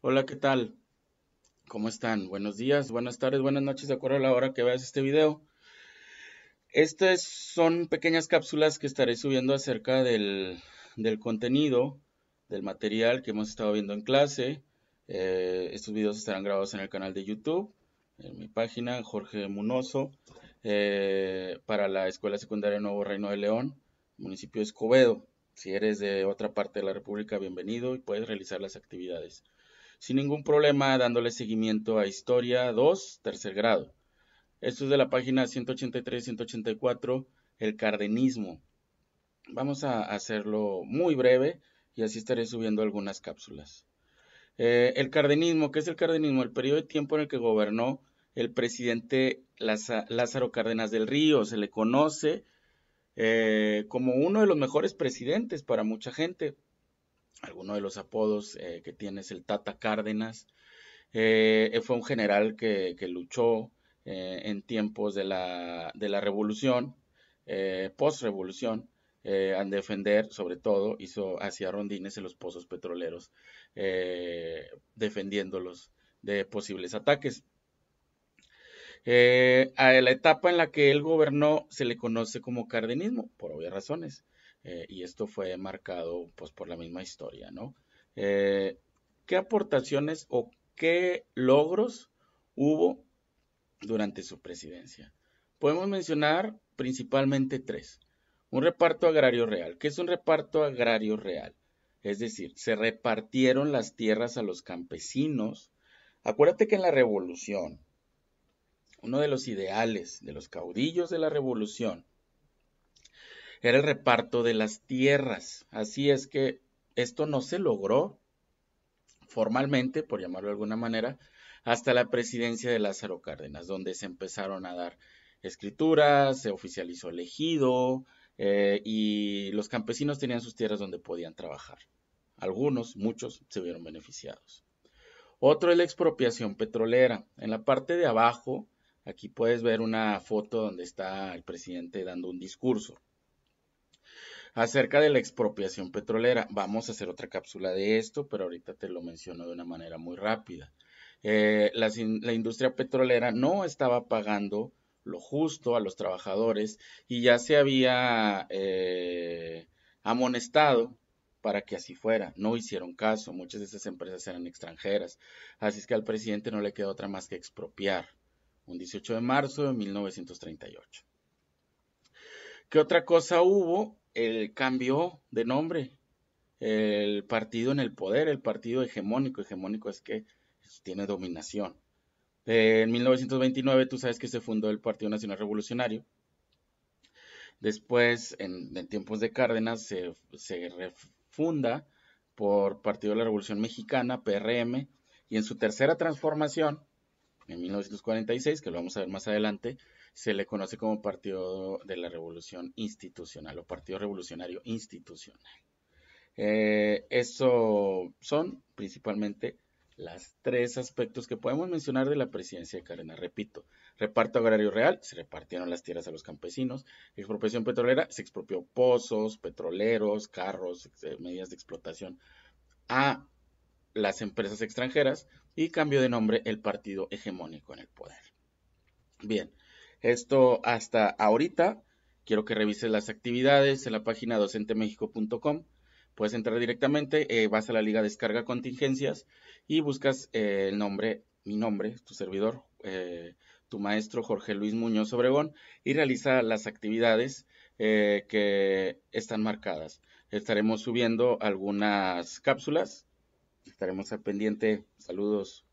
Hola, ¿qué tal? ¿Cómo están? Buenos días, buenas tardes, buenas noches, de acuerdo a la hora que veas este video. Estas son pequeñas cápsulas que estaré subiendo acerca del, contenido, del material que hemos estado viendo en clase. Eh, estos videos estarán grabados en el canal de YouTube, en mi página, Jorge Munoso, eh, para la Escuela Secundaria Nuevo Reino de León, municipio de Escobedo. Si eres de otra parte de la República, bienvenido y puedes realizar las actividades sin ningún problema dándole seguimiento a Historia 2, tercer grado. Esto es de la página 183-184, el cardenismo. Vamos a hacerlo muy breve y así estaré subiendo algunas cápsulas. Eh, el cardenismo, ¿qué es el cardenismo? El periodo de tiempo en el que gobernó el presidente Lázaro Cárdenas del Río. Se le conoce eh, como uno de los mejores presidentes para mucha gente, alguno de los apodos eh, que tiene es el Tata Cárdenas. Eh, eh, fue un general que, luchó en tiempos de la, revolución, post-revolución, al defender, sobre todo, hizo hacia rondines en los pozos petroleros, defendiéndolos de posibles ataques. a la etapa en la que él gobernó se le conoce como cardenismo, por obvias razones. Eh, y esto fue marcado pues, por la misma historia, ¿no? Eh, ¿Qué aportaciones o qué logros hubo durante su presidencia? Podemos mencionar principalmente tres. Un reparto agrario real. ¿Qué es un reparto agrario real? Es decir, se repartieron las tierras a los campesinos. Acuérdate que en la revolución, uno de los ideales de los caudillos de la revolución era el reparto de las tierras. Así es que esto no se logró formalmente, por llamarlo de alguna manera, hasta la presidencia de Lázaro Cárdenas, donde se empezaron a dar escrituras, se oficializó el ejido eh, y los campesinos tenían sus tierras donde podían trabajar. Algunos, muchos, se vieron beneficiados. Otro es la expropiación petrolera. En la parte de abajo, aquí puedes ver una foto donde está el presidente dando un discurso acerca de la expropiación petrolera. Vamos a hacer otra cápsula de esto, pero ahorita te lo menciono de una manera muy rápida. Eh, la, industria petrolera no estaba pagando lo justo a los trabajadores y ya se había eh, amonestado para que así fuera. No hicieron caso, muchas de esas empresas eran extranjeras, así es que al presidente no le quedó otra más que expropiar, un 18 de marzo de 1938. ¿Qué otra cosa hubo? el cambio de nombre el partido en el poder, el partido hegemónico. Hegemónico es que tiene dominación. En 1929 tú sabes que se fundó el Partido Nacional Revolucionario. Después, en, tiempos de Cárdenas, se, se, refunda por Partido de la Revolución Mexicana, PRM, y en su tercera transformación en 1946, que lo vamos a ver más adelante, se le conoce como Partido de la Revolución Institucional o Partido Revolucionario Institucional. Eh, eso son principalmente las tres aspectos que podemos mencionar de la presidencia de Cárdenas. Repito, reparto agrario real, se repartieron las tierras a los campesinos, expropiación petrolera, se expropió pozos, petroleros, carros, eh, medidas de explotación a las empresas extranjeras y cambio de nombre el partido hegemónico en el poder. Bien, esto hasta ahorita. Quiero que revises las actividades en la página docenteMéxico.com. Puedes entrar directamente, eh, vas a la liga descarga contingencias y buscas eh, el nombre, mi nombre, tu servidor, eh, tu maestro Jorge Luis Muñoz Obregón y realiza las actividades que están marcadas. Estaremos subiendo algunas cápsulas Estaremos al pendiente. Saludos.